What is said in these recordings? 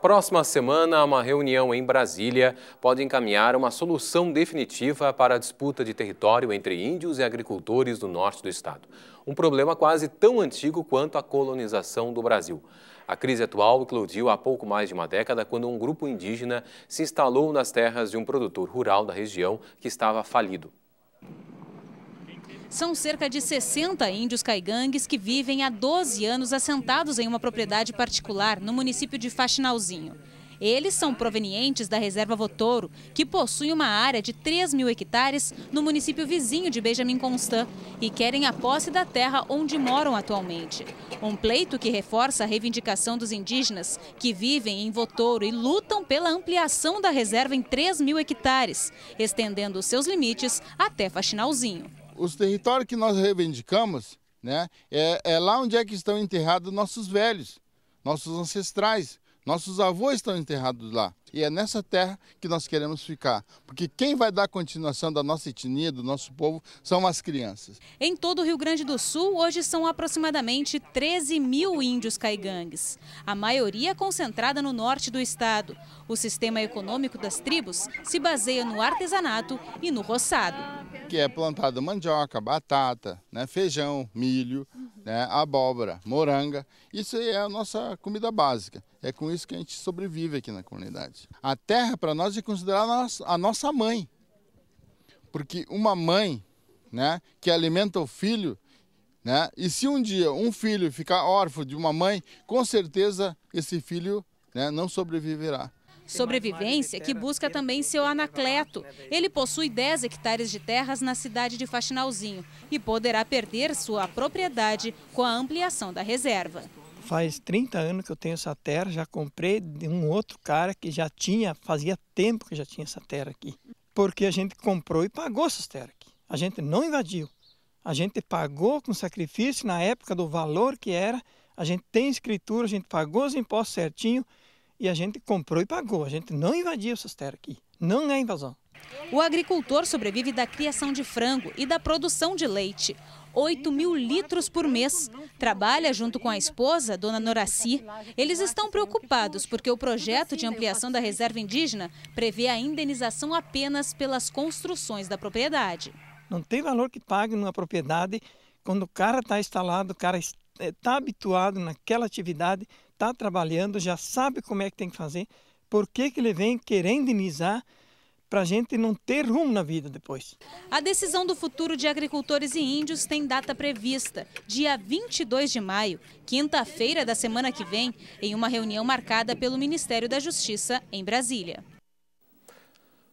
Próxima semana, uma reunião em Brasília pode encaminhar uma solução definitiva para a disputa de território entre índios e agricultores do norte do estado. Um problema quase tão antigo quanto a colonização do Brasil. A crise atual eclodiu há pouco mais de uma década, quando um grupo indígena se instalou nas terras de um produtor rural da região que estava falido. São cerca de 60 índios caigangues que vivem há 12 anos assentados em uma propriedade particular no município de Faxinalzinho. Eles são provenientes da reserva Votouro, que possui uma área de 3 mil hectares no município vizinho de Benjamin Constant e querem a posse da terra onde moram atualmente. Um pleito que reforça a reivindicação dos indígenas que vivem em Votouro e lutam pela ampliação da reserva em 3 mil hectares, estendendo seus limites até Faxinalzinho os territórios que nós reivindicamos, né, é, é lá onde é que estão enterrados nossos velhos, nossos ancestrais, nossos avós estão enterrados lá. E é nessa terra que nós queremos ficar. Porque quem vai dar continuação da nossa etnia, do nosso povo, são as crianças. Em todo o Rio Grande do Sul, hoje são aproximadamente 13 mil índios caigangues. A maioria é concentrada no norte do estado. O sistema econômico das tribos se baseia no artesanato e no roçado que é plantada mandioca, batata, né, feijão, milho, uhum. né, abóbora, moranga. Isso é a nossa comida básica. É com isso que a gente sobrevive aqui na comunidade. A terra, para nós, é considerada a nossa mãe. Porque uma mãe né, que alimenta o filho, né, e se um dia um filho ficar órfão de uma mãe, com certeza esse filho né, não sobreviverá sobrevivência que busca também seu Anacleto. Né, Ele possui 10 hectares de terras na cidade de Faxinalzinho e poderá perder sua propriedade com a ampliação da reserva. Faz 30 anos que eu tenho essa terra, já comprei de um outro cara que já tinha, fazia tempo que já tinha essa terra aqui. Porque a gente comprou e pagou essas terras aqui. A gente não invadiu. A gente pagou com sacrifício na época do valor que era. A gente tem escritura, a gente pagou os impostos certinho e a gente comprou e pagou. A gente não invadiu essas terras aqui. Não é invasão. O agricultor sobrevive da criação de frango e da produção de leite. 8 mil litros por mês. Trabalha junto com a esposa, dona Noraci. Eles estão preocupados porque o projeto de ampliação da reserva indígena prevê a indenização apenas pelas construções da propriedade. Não tem valor que pague numa propriedade quando o cara está instalado, o cara está é, habituado naquela atividade, está trabalhando, já sabe como é que tem que fazer, por que, que ele vem querendo indenizar para a gente não ter rumo na vida depois. A decisão do futuro de agricultores e índios tem data prevista, dia 22 de maio, quinta-feira da semana que vem, em uma reunião marcada pelo Ministério da Justiça em Brasília.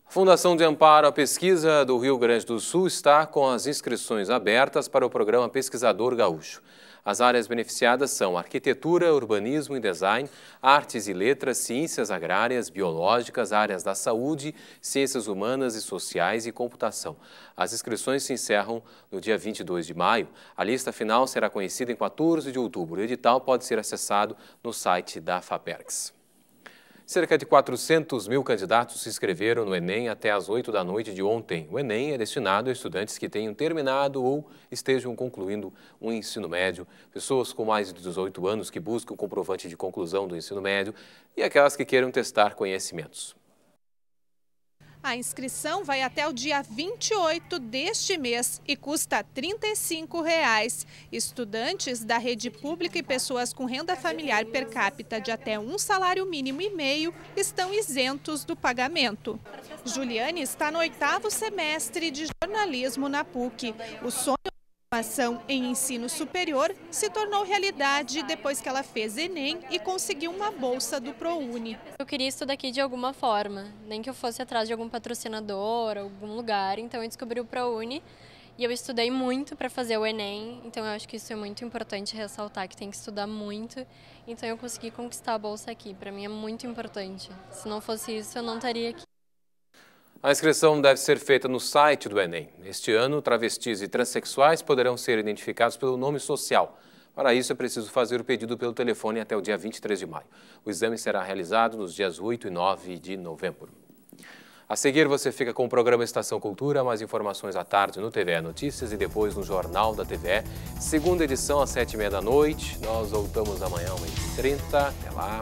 A Fundação de Amparo à Pesquisa do Rio Grande do Sul está com as inscrições abertas para o programa Pesquisador Gaúcho. As áreas beneficiadas são arquitetura, urbanismo e design, artes e letras, ciências agrárias, biológicas, áreas da saúde, ciências humanas e sociais e computação. As inscrições se encerram no dia 22 de maio. A lista final será conhecida em 14 de outubro. O edital pode ser acessado no site da FAPERGS. Cerca de 400 mil candidatos se inscreveram no Enem até as 8 da noite de ontem. O Enem é destinado a estudantes que tenham terminado ou estejam concluindo um ensino médio, pessoas com mais de 18 anos que buscam comprovante de conclusão do ensino médio e aquelas que queiram testar conhecimentos. A inscrição vai até o dia 28 deste mês e custa R$ 35. Estudantes da rede pública e pessoas com renda familiar per capita de até um salário mínimo e meio estão isentos do pagamento. Juliane está no oitavo semestre de jornalismo na PUC. O sonho formação em ensino superior se tornou realidade depois que ela fez Enem e conseguiu uma bolsa do ProUni. Eu queria estudar aqui de alguma forma, nem que eu fosse atrás de algum patrocinador, algum lugar, então eu descobri o ProUni e eu estudei muito para fazer o Enem, então eu acho que isso é muito importante ressaltar, que tem que estudar muito, então eu consegui conquistar a bolsa aqui, para mim é muito importante. Se não fosse isso, eu não estaria aqui. A inscrição deve ser feita no site do Enem. Este ano, travestis e transexuais poderão ser identificados pelo nome social. Para isso, é preciso fazer o pedido pelo telefone até o dia 23 de maio. O exame será realizado nos dias 8 e 9 de novembro. A seguir, você fica com o programa Estação Cultura. Mais informações à tarde no TVE Notícias e depois no Jornal da TVE. Segunda edição, às 7h30 da noite. Nós voltamos amanhã, às 30 Até lá.